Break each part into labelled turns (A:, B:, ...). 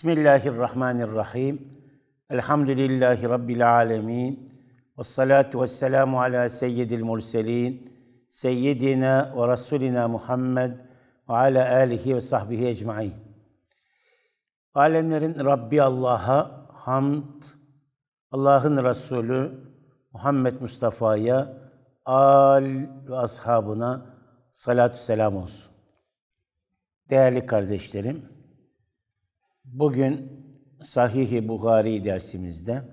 A: Bismillahirrahmanirrahim. Elhamdülillahi Rabbil alemin. Ve salatu ve selamu ala seyyidil murselin. Seyyidina ve Resulina Muhammed ve ala alihi ve sahbihi ecmain. Alemlerin Rabbi Allah'a hamd, Allah'ın Resulü Muhammed Mustafa'ya, al ve ashabına salatü selam olsun. Değerli kardeşlerim, Bugün Sahih-i Buhari dersimizde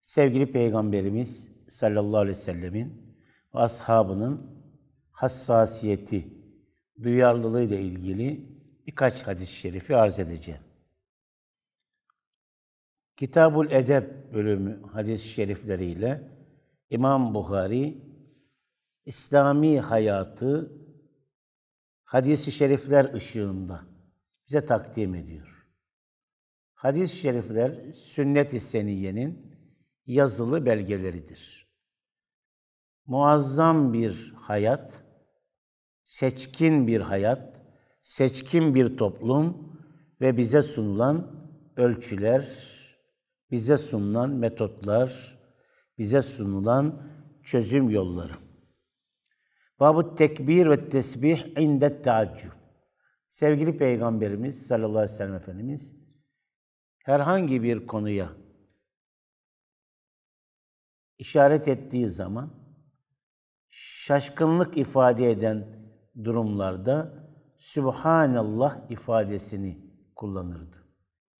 A: sevgili Peygamberimiz sallallahu aleyhi ve sellemin ve ashabının hassasiyeti, duyarlılığı ile ilgili birkaç hadis-i şerifi arz edeceğim. Kitabul Edeb bölümü hadis-i şerifleriyle İmam Buhari İslami hayatı hadis-i şerifler ışığında bize takdim ediyor. Hadis-i şerifler sünnet-i seniyenin yazılı belgeleridir. Muazzam bir hayat, seçkin bir hayat, seçkin bir toplum ve bize sunulan ölçüler, bize sunulan metotlar, bize sunulan çözüm yolları. Babu tekbir ve tesbih inde taaccub. Sevgili Peygamberimiz sallallahu aleyhi ve sellem Efendimiz herhangi bir konuya işaret ettiği zaman şaşkınlık ifade eden durumlarda Sübhanallah ifadesini kullanırdı.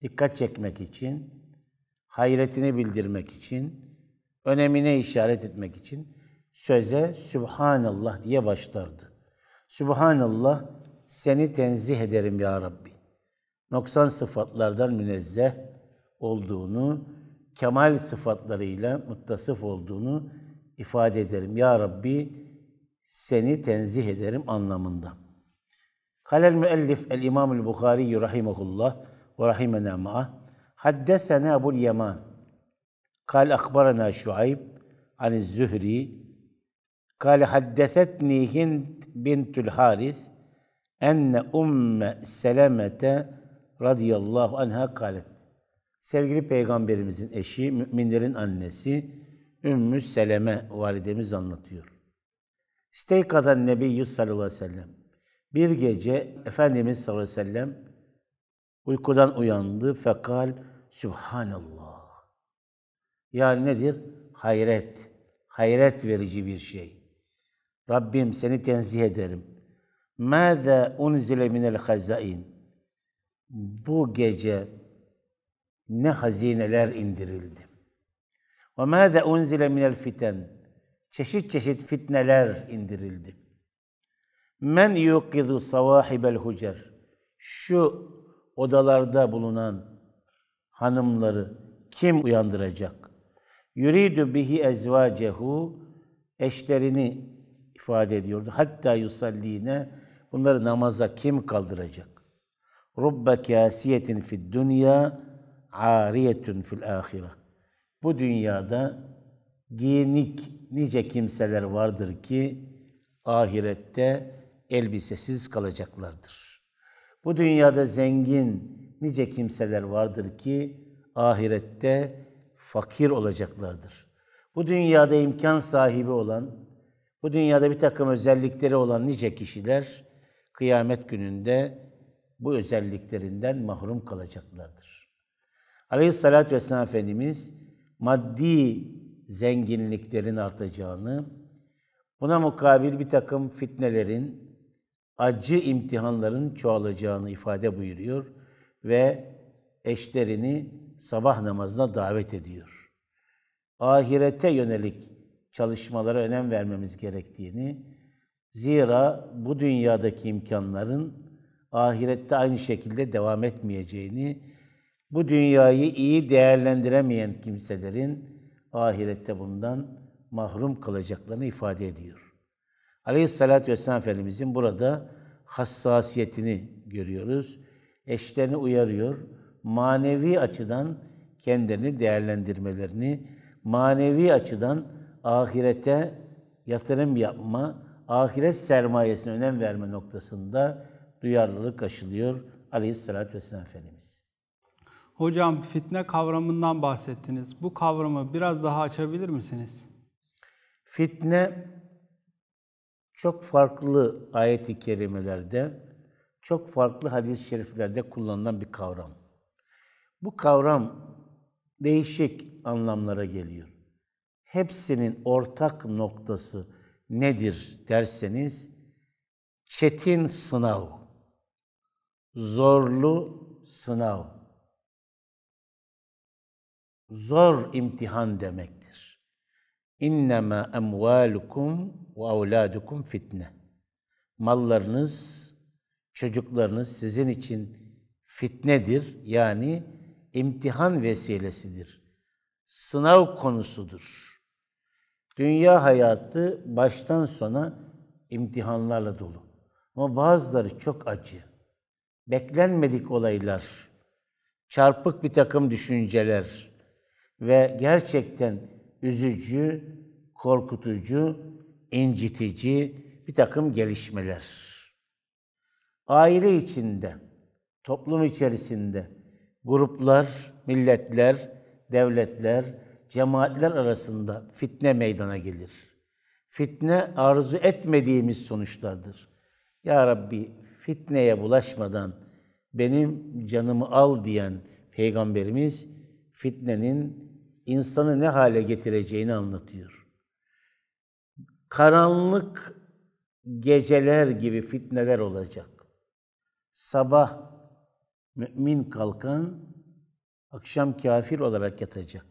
A: Dikkat çekmek için, hayretini bildirmek için, önemine işaret etmek için söze Sübhanallah diye başlardı. Sübhanallah seni tenzih ederim ya Rabbi. Noksan sıfatlardan münezzeh olduğunu, kemal sıfatlarıyla muttasıf olduğunu ifade ederim. Ya Rabbi seni tenzih ederim anlamında. Kalel müellif el İmamül Bukhari rahimehullah ve rahimena ma'a haddesena Ebu'l Yeman. Kal akbarana Şuayb an Zühri. Kal haddesetni Hind bintül Haris enne umme Selamete, radıyallahu anha kalet. Sevgili peygamberimizin eşi, müminlerin annesi Ümmü Seleme validemiz anlatıyor. Steykadan Yusuf sallallahu aleyhi ve sellem. Bir gece Efendimiz sallallahu aleyhi ve sellem uykudan uyandı. Fekal Subhanallah. Yani nedir? Hayret. Hayret verici bir şey. Rabbim seni tenzih ederim. Mâzâ unzile minel hazain. Bu gece ne hazineler indirildi. Ve mâzâ unzile minel fiten. Çeşit çeşit fitneler indirildi. Men yuqizu savahibel hucer. Şu odalarda bulunan hanımları kim uyandıracak? Yuridu bihi ezvacehu eşlerini ifade ediyordu. Hatta yusalline Bunları namaza kim kaldıracak? Rubbe kâsiyetin fid dünya ariyetun fil âhire. Bu dünyada giyinik nice kimseler vardır ki ahirette elbisesiz kalacaklardır. Bu dünyada zengin nice kimseler vardır ki ahirette fakir olacaklardır. Bu dünyada imkan sahibi olan, bu dünyada bir takım özellikleri olan nice kişiler kıyamet gününde bu özelliklerinden mahrum kalacaklardır. Aleyhissalatü vesselam Efendimiz maddi zenginliklerin artacağını, buna mukabil bir takım fitnelerin, acı imtihanların çoğalacağını ifade buyuruyor ve eşlerini sabah namazına davet ediyor. Ahirete yönelik çalışmalara önem vermemiz gerektiğini, Zira bu dünyadaki imkanların ahirette aynı şekilde devam etmeyeceğini, bu dünyayı iyi değerlendiremeyen kimselerin ahirette bundan mahrum kalacaklarını ifade ediyor. Aleyhissalatü vesselam Efendimizin burada hassasiyetini görüyoruz. Eşlerini uyarıyor. Manevi açıdan kendilerini değerlendirmelerini, manevi açıdan ahirete yatırım yapma, ahiret sermayesine önem verme noktasında duyarlılık aşılıyor Aleyhisselatü Vesselam Efendimiz. Hocam fitne kavramından bahsettiniz. Bu kavramı biraz daha açabilir misiniz? Fitne çok farklı ayet-i kerimelerde, çok farklı hadis-i şeriflerde kullanılan bir kavram. Bu kavram değişik anlamlara geliyor. Hepsinin ortak noktası, nedir derseniz, çetin sınav, zorlu sınav, zor imtihan demektir. İnnema emvalukum ve avladukum fitne. Mallarınız, çocuklarınız sizin için fitnedir. Yani imtihan vesilesidir. Sınav konusudur. Dünya hayatı baştan sona imtihanlarla dolu. Ama bazıları çok acı. Beklenmedik olaylar, çarpık bir takım düşünceler ve gerçekten üzücü, korkutucu, incitici bir takım gelişmeler. Aile içinde, toplum içerisinde gruplar, milletler, devletler, cemaatler arasında fitne meydana gelir. Fitne arzu etmediğimiz sonuçlardır. Ya Rabbi fitneye bulaşmadan benim canımı al diyen peygamberimiz fitnenin insanı ne hale getireceğini anlatıyor. Karanlık geceler gibi fitneler olacak. Sabah mümin kalkan akşam kafir olarak yatacak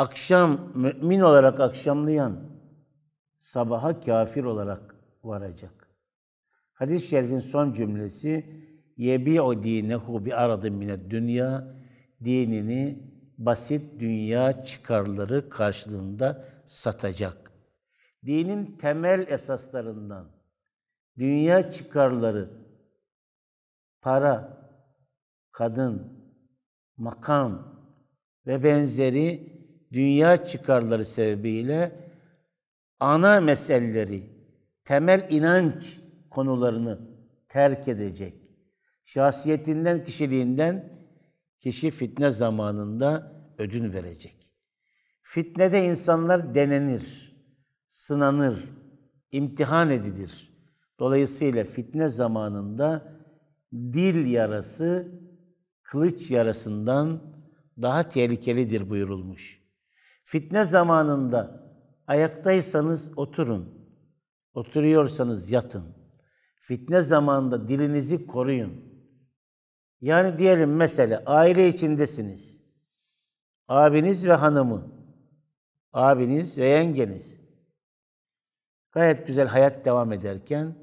A: akşam mümin olarak akşamlayan sabaha kafir olarak varacak. Hadis-i şerifin son cümlesi yebi'u dinehu bi aradın mined dünya dinini basit dünya çıkarları karşılığında satacak. Dinin temel esaslarından dünya çıkarları para, kadın, makam ve benzeri dünya çıkarları sebebiyle ana meseleleri, temel inanç konularını terk edecek. Şahsiyetinden, kişiliğinden kişi fitne zamanında ödün verecek. Fitnede insanlar denenir, sınanır, imtihan edilir. Dolayısıyla fitne zamanında dil yarası kılıç yarasından daha tehlikelidir buyurulmuş. Fitne zamanında ayaktaysanız oturun. Oturuyorsanız yatın. Fitne zamanında dilinizi koruyun. Yani diyelim mesela aile içindesiniz. Abiniz ve hanımı, abiniz ve yengeniz. Gayet güzel hayat devam ederken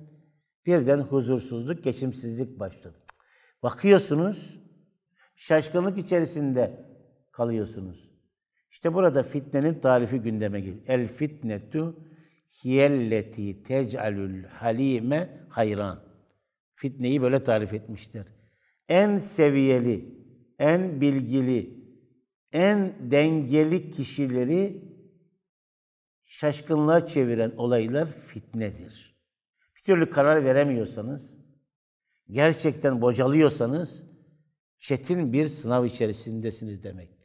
A: birden huzursuzluk, geçimsizlik başladı. Bakıyorsunuz, şaşkınlık içerisinde kalıyorsunuz. İşte burada fitnenin tarifi gündeme geliyor. El fitnetu hiyelleti tec'alül halime hayran. Fitneyi böyle tarif etmişler. En seviyeli, en bilgili, en dengeli kişileri şaşkınlığa çeviren olaylar fitnedir. Bir türlü karar veremiyorsanız, gerçekten bocalıyorsanız çetin bir sınav içerisindesiniz demek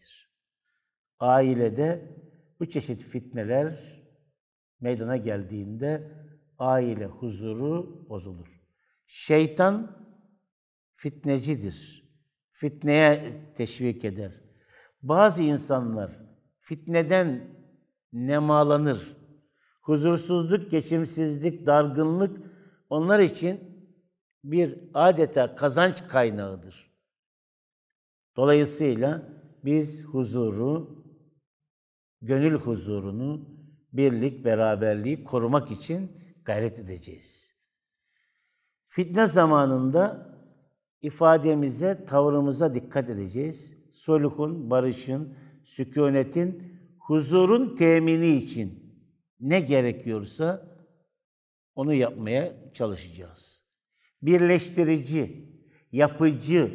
A: ailede bu çeşit fitneler meydana geldiğinde aile huzuru bozulur. Şeytan fitnecidir. Fitneye teşvik eder. Bazı insanlar fitneden nemalanır. Huzursuzluk, geçimsizlik, dargınlık onlar için bir adeta kazanç kaynağıdır. Dolayısıyla biz huzuru, gönül huzurunu, birlik, beraberliği korumak için gayret edeceğiz. Fitne zamanında ifademize, tavrımıza dikkat edeceğiz. Sulhun, barışın, sükunetin, huzurun temini için ne gerekiyorsa onu yapmaya çalışacağız. Birleştirici, yapıcı,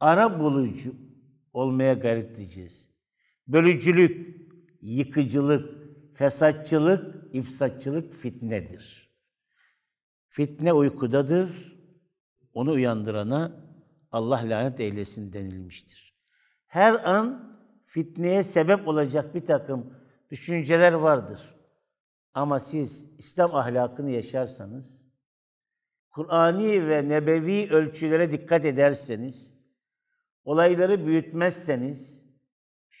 A: ara bulucu olmaya gayret edeceğiz. Bölücülük, yıkıcılık, fesatçılık, ifsatçılık fitnedir. Fitne uykudadır. Onu uyandırana Allah lanet eylesin denilmiştir. Her an fitneye sebep olacak bir takım düşünceler vardır. Ama siz İslam ahlakını yaşarsanız, Kur'ani ve nebevi ölçülere dikkat ederseniz, olayları büyütmezseniz,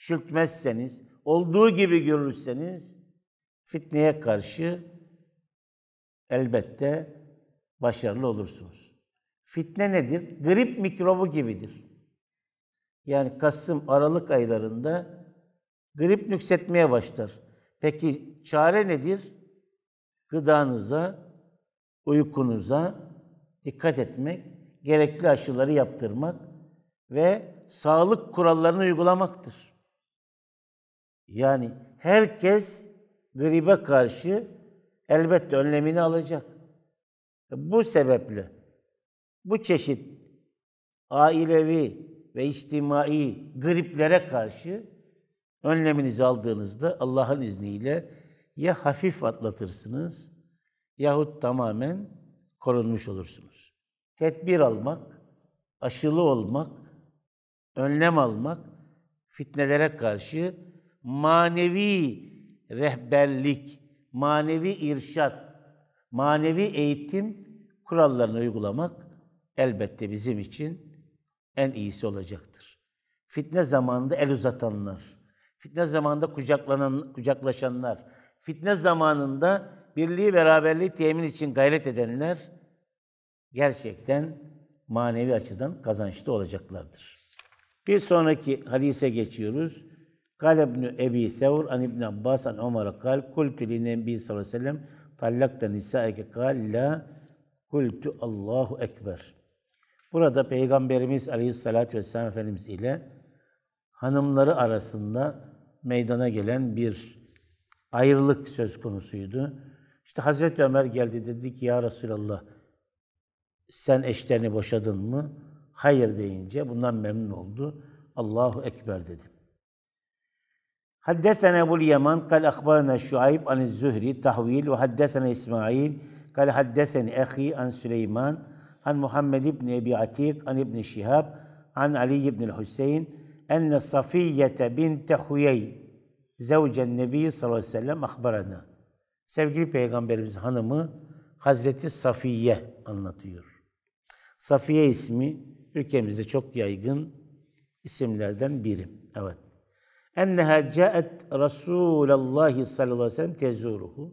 A: sürtmezseniz, olduğu gibi görürseniz fitneye karşı elbette başarılı olursunuz. Fitne nedir? Grip mikrobu gibidir. Yani Kasım, Aralık aylarında grip nüksetmeye başlar. Peki çare nedir? Gıdanıza, uykunuza dikkat etmek, gerekli aşıları yaptırmak ve sağlık kurallarını uygulamaktır. Yani herkes gribe karşı elbette önlemini alacak. E, bu sebeple bu çeşit ailevi ve içtimai griplere karşı önleminizi aldığınızda Allah'ın izniyle ya hafif atlatırsınız yahut tamamen korunmuş olursunuz. Tedbir almak, aşılı olmak, önlem almak fitnelere karşı manevi rehberlik, manevi irşat, manevi eğitim kurallarını uygulamak elbette bizim için en iyisi olacaktır. Fitne zamanında el uzatanlar, fitne zamanında kucaklanan, kucaklaşanlar, fitne zamanında birliği beraberliği temin için gayret edenler gerçekten manevi açıdan kazançlı olacaklardır. Bir sonraki hadise geçiyoruz. قال ابن أبي ثور عن ابن عباس عن عمر قال قلت للنبي صلى الله عليه وسلم طلقت نسائك قال لا kultu Allahu Ekber. Burada Peygamberimiz Aleyhisselatü Vesselam Efendimiz ile hanımları arasında meydana gelen bir ayrılık söz konusuydu. İşte Hazreti Ömer geldi dedi ki ya Resulallah sen eşlerini boşadın mı? Hayır deyince bundan memnun oldu. Allahu Ekber dedi. حدثنا أبو اليمان قال أخبرنا شعيب عن الزهري تحويل وحدثنا إسماعيل قال حدثني أخي عن سليمان عن محمد بن أبي عتيق عن ابن شهاب عن علي بن الحسين أن صفية بنت حيي زوج النبي sallallahu aleyhi ve sellem akbarana. Sevgili Peygamberimiz hanımı Hazreti Safiye anlatıyor. Safiye ismi ülkemizde çok yaygın isimlerden biri. Evet enneha caet Resulallah sallallahu aleyhi ve sellem tezuruhu.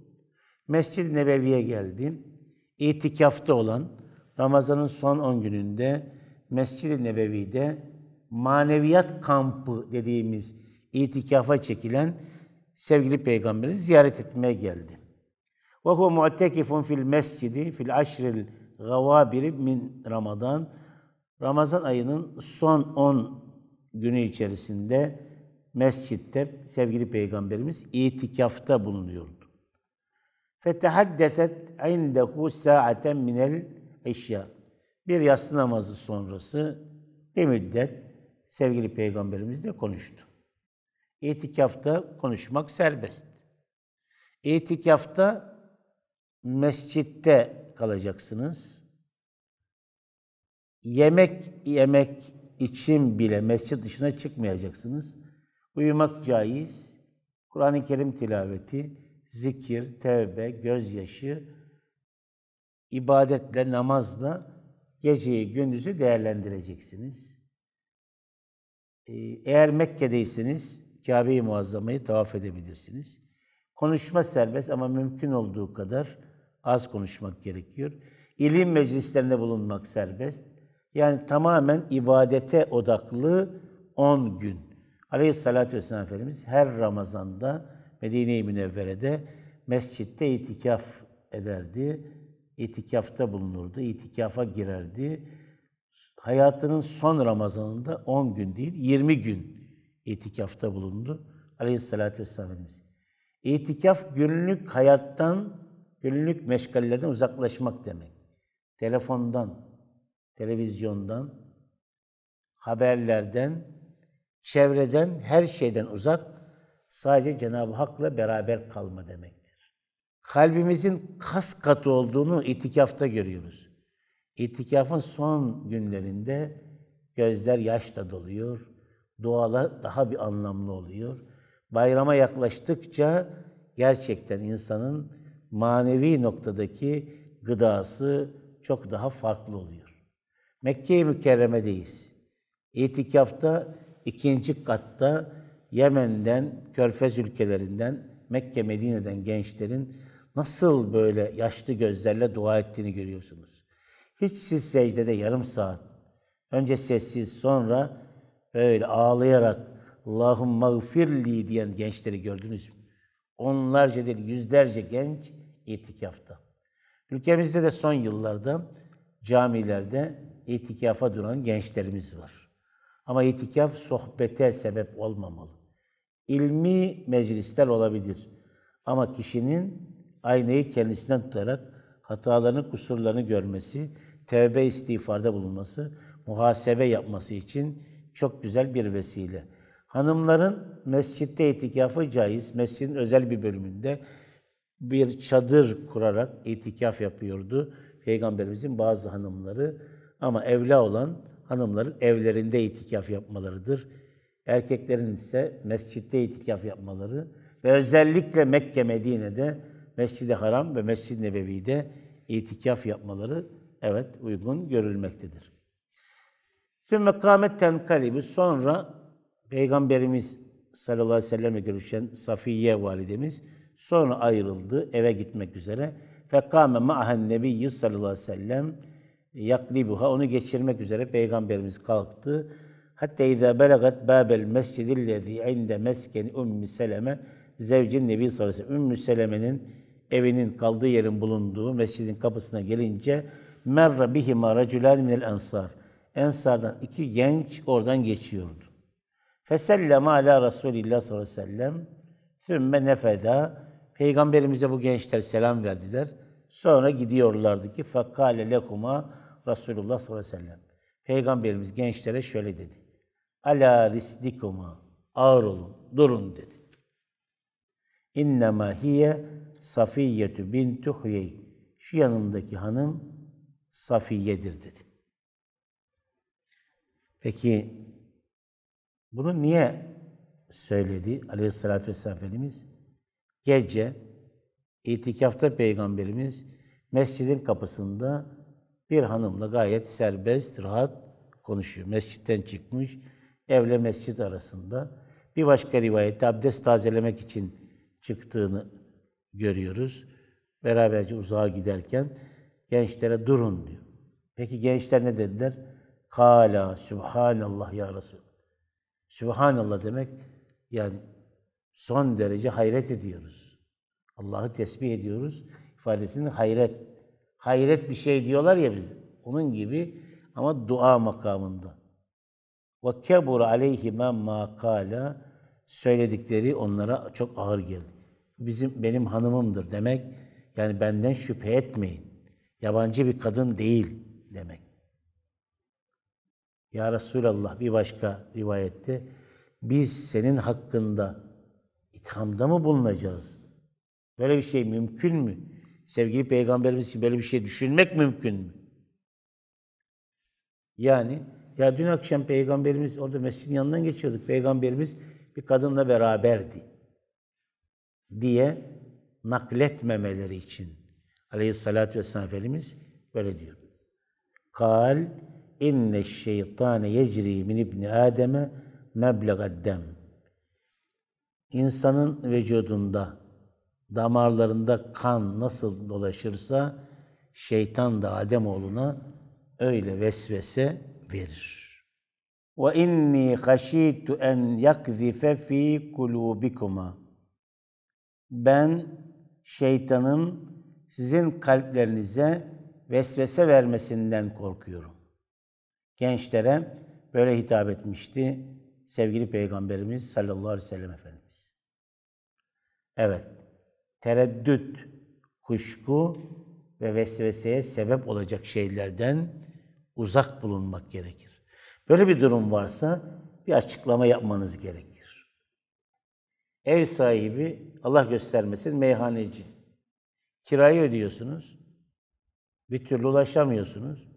A: Mescid-i Nebevi'ye geldi. İtikafta olan Ramazan'ın son 10 gününde Mescid-i Nebevi'de maneviyat kampı dediğimiz itikafa çekilen sevgili peygamberi ziyaret etmeye geldi. Ve huve mu'tekifun fil mescidi fil aşril gavabiri min Ramazan. Ramazan ayının son 10 günü içerisinde mescitte sevgili peygamberimiz itikafta bulunuyordu. Fetehaddeset indehu sa'aten minel eşya. Bir yatsı namazı sonrası bir müddet sevgili peygamberimizle konuştu. İtikafta konuşmak serbest. İtikafta mescitte kalacaksınız. Yemek yemek için bile mescit dışına çıkmayacaksınız uyumak caiz. Kur'an-ı Kerim tilaveti, zikir, tevbe, gözyaşı, ibadetle, namazla geceyi, gündüzü değerlendireceksiniz. Ee, eğer Mekke'deyseniz Kabe-i Muazzama'yı tavaf edebilirsiniz. Konuşma serbest ama mümkün olduğu kadar az konuşmak gerekiyor. İlim meclislerinde bulunmak serbest. Yani tamamen ibadete odaklı 10 gün. Aleyhissalatü vesselam Efendimiz her Ramazan'da Medine-i Münevvere'de mescitte itikaf ederdi. İtikafta bulunurdu, itikafa girerdi. Hayatının son Ramazan'ında 10 gün değil, 20 gün itikafta bulundu. Aleyhissalatü vesselam Efendimiz. İtikaf günlük hayattan, günlük meşgallerden uzaklaşmak demek. Telefondan, televizyondan, haberlerden, Çevreden, her şeyden uzak, sadece Cenab-ı Hak'la beraber kalma demektir. Kalbimizin kas katı olduğunu itikafta görüyoruz. İtikafın son günlerinde gözler yaşla doluyor, dualar daha bir anlamlı oluyor. Bayrama yaklaştıkça gerçekten insanın manevi noktadaki gıdası çok daha farklı oluyor. Mekke-i Mükerreme'deyiz. İtikafta ikinci katta Yemen'den, Körfez ülkelerinden, Mekke, Medine'den gençlerin nasıl böyle yaşlı gözlerle dua ettiğini görüyorsunuz. Hiç siz secdede yarım saat, önce sessiz sonra böyle ağlayarak Allah'ım mağfirli diyen gençleri gördünüz mü? Onlarca değil, yüzlerce genç itikafta. Ülkemizde de son yıllarda camilerde itikafa duran gençlerimiz var. Ama itikaf sohbete sebep olmamalı. İlmi meclisler olabilir. Ama kişinin aynayı kendisinden tutarak hatalarını, kusurlarını görmesi, tevbe istiğfarda bulunması, muhasebe yapması için çok güzel bir vesile. Hanımların mescitte itikafı caiz. Mescidin özel bir bölümünde bir çadır kurarak itikaf yapıyordu Peygamberimizin bazı hanımları. Ama evla olan hanımların evlerinde itikaf yapmalarıdır. Erkeklerin ise mescitte itikaf yapmaları ve özellikle Mekke, Medine'de, Mescid-i Haram ve Mescid-i Nebevi'de itikaf yapmaları evet uygun görülmektedir. Sümme kâmetten kalibi sonra Peygamberimiz sallallahu aleyhi ve sellem'le görüşen Safiye validemiz sonra ayrıldı eve gitmek üzere. Fekâme ma'hen nebiyyü sallallahu aleyhi ve sellem yaklibuha onu geçirmek üzere peygamberimiz kalktı. Hatta izâ belagat bâbel mescidillezî inde mesken Ümmü Seleme zevcin Nebi sallallahu aleyhi ve sellem. Ümmü Seleme'nin evinin kaldığı yerin bulunduğu mescidin kapısına gelince merra bihima racülen minel ensar. Ensardan iki genç oradan geçiyordu. Fesellem ala Resulillah sallallahu aleyhi ve sellem. Sümme nefeda. Peygamberimize bu gençler selam verdiler. Sonra gidiyorlardı ki fakale lekuma Resulullah sallallahu aleyhi ve sellem. Peygamberimiz gençlere şöyle dedi. Ala rislikuma ağır olun, durun dedi. İnnemâ hiye Safiyyetü bintu Huyey. Şu yanındaki hanım Safiye'dir dedi. Peki bunu niye söyledi Aleyhisselatü Vesselam Efendimiz? Gece itikafta Peygamberimiz mescidin kapısında bir hanımla gayet serbest, rahat konuşuyor. Mescitten çıkmış, evle mescit arasında. Bir başka rivayette abdest tazelemek için çıktığını görüyoruz. Beraberce uzağa giderken gençlere durun diyor. Peki gençler ne dediler? Kala, Subhanallah ya Resul. Subhanallah demek yani son derece hayret ediyoruz. Allah'ı tesbih ediyoruz. ifadesini hayret hayret bir şey diyorlar ya biz. Onun gibi ama dua makamında. Ve kebur aleyhi ma kala söyledikleri onlara çok ağır geldi. Bizim benim hanımımdır demek. Yani benden şüphe etmeyin. Yabancı bir kadın değil demek. Ya Resulallah bir başka rivayette biz senin hakkında ithamda mı bulunacağız? Böyle bir şey mümkün mü? sevgili peygamberimiz için böyle bir şey düşünmek mümkün mü? Yani ya dün akşam peygamberimiz orada mescidin yanından geçiyorduk. Peygamberimiz bir kadınla beraberdi diye nakletmemeleri için aleyhissalatü vesselam Efendimiz böyle diyor. Kal inne şeytane yecri min ibni Adem'e meblegaddem. İnsanın vücudunda damarlarında kan nasıl dolaşırsa şeytan da Adem oğluna öyle vesvese verir. Ve inni haşitu en yakzife fi kulubikuma. Ben şeytanın sizin kalplerinize vesvese vermesinden korkuyorum. Gençlere böyle hitap etmişti sevgili Peygamberimiz sallallahu aleyhi ve sellem Efendimiz. Evet, tereddüt, kuşku ve vesveseye sebep olacak şeylerden uzak bulunmak gerekir. Böyle bir durum varsa bir açıklama yapmanız gerekir. Ev sahibi Allah göstermesin meyhaneci. Kirayı ödüyorsunuz. Bir türlü ulaşamıyorsunuz.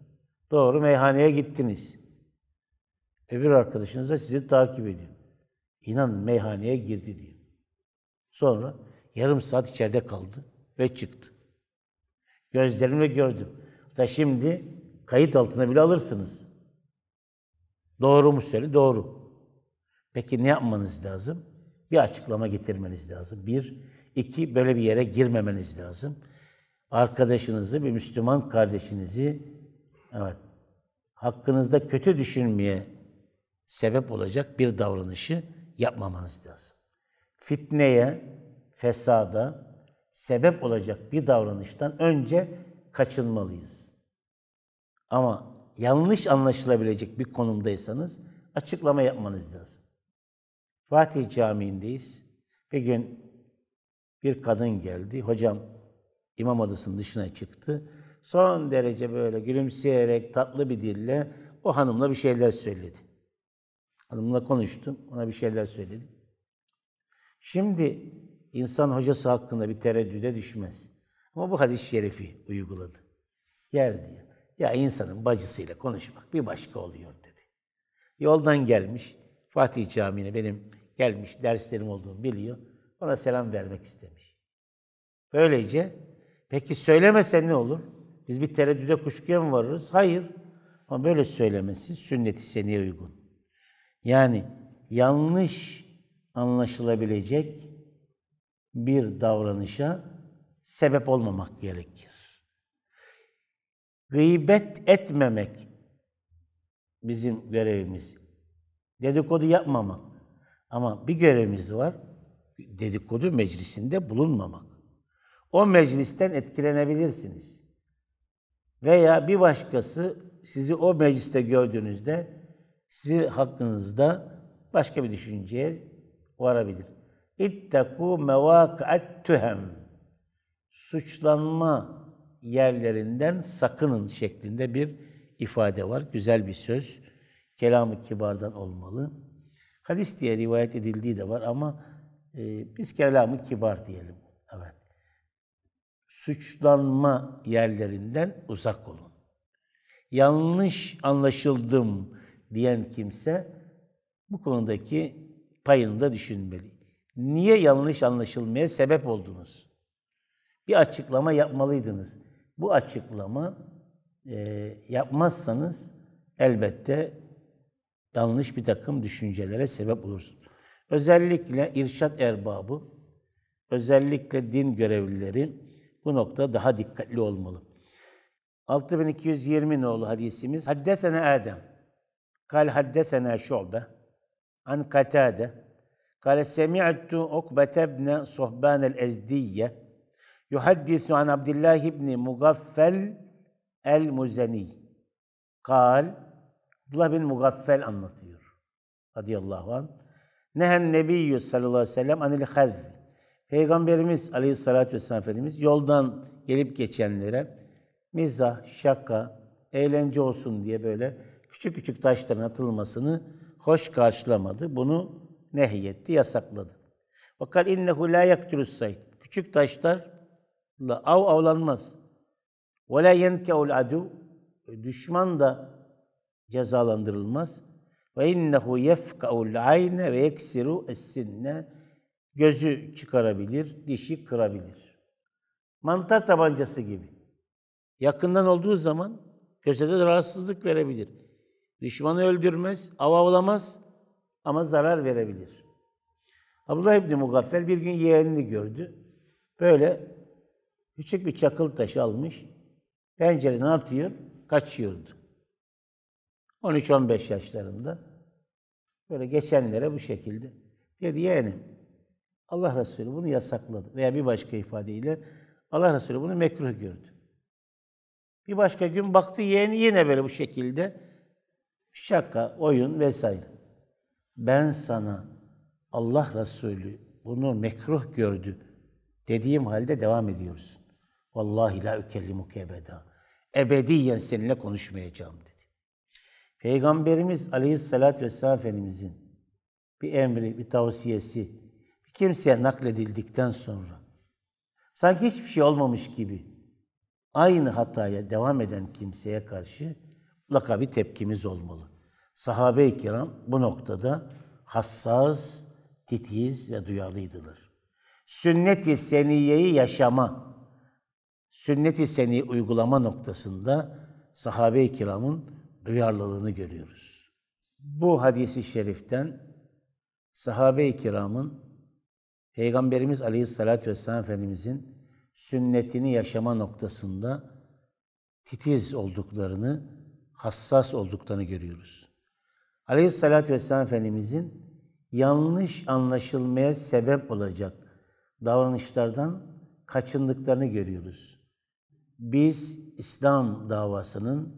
A: Doğru meyhaneye gittiniz. Öbür arkadaşınız da sizi takip ediyor. İnan meyhaneye girdi diyor. Sonra Yarım saat içeride kaldı ve çıktı. Gözlerimle gördüm. Hatta şimdi kayıt altına bile alırsınız. Doğru mu söyle? Doğru. Peki ne yapmanız lazım? Bir açıklama getirmeniz lazım. Bir, iki böyle bir yere girmemeniz lazım. Arkadaşınızı, bir Müslüman kardeşinizi evet, hakkınızda kötü düşünmeye sebep olacak bir davranışı yapmamanız lazım. Fitneye, fesada sebep olacak bir davranıştan önce kaçınmalıyız. Ama yanlış anlaşılabilecek bir konumdaysanız açıklama yapmanız lazım. Fatih Camii'ndeyiz. Bir gün bir kadın geldi. Hocam imam odasının dışına çıktı. Son derece böyle gülümseyerek tatlı bir dille o hanımla bir şeyler söyledi. Hanımla konuştum. Ona bir şeyler söyledim. Şimdi insan hocası hakkında bir tereddüde düşmez. Ama bu hadis-i şerifi uyguladı. Gel diyor. Ya insanın bacısıyla konuşmak bir başka oluyor dedi. Yoldan gelmiş. Fatih Camii'ne benim gelmiş derslerim olduğunu biliyor. Bana selam vermek istemiş. Böylece peki söylemesen ne olur? Biz bir tereddüde kuşkuya mı varırız? Hayır. Ama böyle söylemesi sünnet-i seneye uygun. Yani yanlış anlaşılabilecek bir davranışa sebep olmamak gerekir. Gıybet etmemek bizim görevimiz. Dedikodu yapmamak. Ama bir görevimiz var. Dedikodu meclisinde bulunmamak. O meclisten etkilenebilirsiniz. Veya bir başkası sizi o mecliste gördüğünüzde sizi hakkınızda başka bir düşünceye varabilir. İttakû mevâkıat tühem. Suçlanma yerlerinden sakının şeklinde bir ifade var. Güzel bir söz. Kelamı kibardan olmalı. Hadis diye rivayet edildiği de var ama e, biz kelamı kibar diyelim. Evet. Suçlanma yerlerinden uzak olun. Yanlış anlaşıldım diyen kimse bu konudaki payını da düşünmeli niye yanlış anlaşılmaya sebep oldunuz? Bir açıklama yapmalıydınız. Bu açıklama e, yapmazsanız elbette yanlış bir takım düşüncelere sebep olursunuz. Özellikle irşat erbabı, özellikle din görevlileri bu nokta daha dikkatli olmalı. 6220 nolu hadisimiz. Haddesene Adem. Kal haddesene şube. An katade. قال سمعت عقبة بن صهبان الأزدية يحدث عن عبد الله بن مغفل el-Muzeni kal Abdullah bin Mugaffel anlatıyor. Radıyallahu anh. Nehen Nebiyyü sallallahu aleyhi ve sellem anil hazfi. Peygamberimiz aleyhissalatü vesselam Efendimiz yoldan gelip geçenlere mizah, şaka, eğlence olsun diye böyle küçük küçük taşların atılmasını hoş karşılamadı. Bunu nehyetti, yasakladı. Fakat innehu la yaktülü sayt. Küçük taşlarla av avlanmaz. Ve la yenkeul adu. Düşman da cezalandırılmaz. Ve innehu yefkaul ayne ve yeksiru essinne. Gözü çıkarabilir, dişi kırabilir. Mantar tabancası gibi. Yakından olduğu zaman göze de rahatsızlık verebilir. Düşmanı öldürmez, av avlamaz, ama zarar verebilir. Abdullah İbni Mugaffer bir gün yeğenini gördü. Böyle küçük bir çakıl taşı almış, pencereden atıyor, kaçıyordu. 13-15 yaşlarında. Böyle geçenlere bu şekilde. Dedi yeğenim, Allah Resulü bunu yasakladı. Veya bir başka ifadeyle Allah Resulü bunu mekruh gördü. Bir başka gün baktı yeğeni yine böyle bu şekilde şaka, oyun vesaire ben sana Allah Resulü bunu mekruh gördü dediğim halde devam ediyorsun. Vallahi la ükellimuke ebeda. Ebediyen seninle konuşmayacağım dedi. Peygamberimiz Aleyhisselatü Vesselam Efendimizin bir emri, bir tavsiyesi bir kimseye nakledildikten sonra sanki hiçbir şey olmamış gibi aynı hataya devam eden kimseye karşı mutlaka bir tepkimiz olmalı. Sahabe-i kiram bu noktada hassas, titiz ve duyarlıydılar. Sünnet-i seniyeyi yaşama, sünnet-i seniyi uygulama noktasında sahabe-i kiramın duyarlılığını görüyoruz. Bu hadisi şeriften sahabe-i kiramın Peygamberimiz Aleyhisselatü Vesselam Efendimizin sünnetini yaşama noktasında titiz olduklarını, hassas olduklarını görüyoruz. Aleyhissalatü vesselam Efendimizin yanlış anlaşılmaya sebep olacak davranışlardan kaçındıklarını görüyoruz. Biz İslam davasının,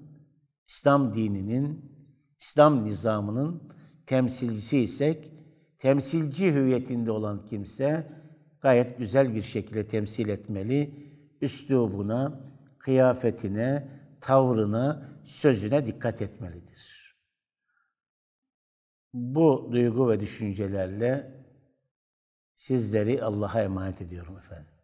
A: İslam dininin, İslam nizamının temsilcisi isek, temsilci hüviyetinde olan kimse gayet güzel bir şekilde temsil etmeli. Üslubuna, kıyafetine, tavrına, sözüne dikkat etmelidir. Bu duygu ve düşüncelerle sizleri Allah'a emanet ediyorum efendim.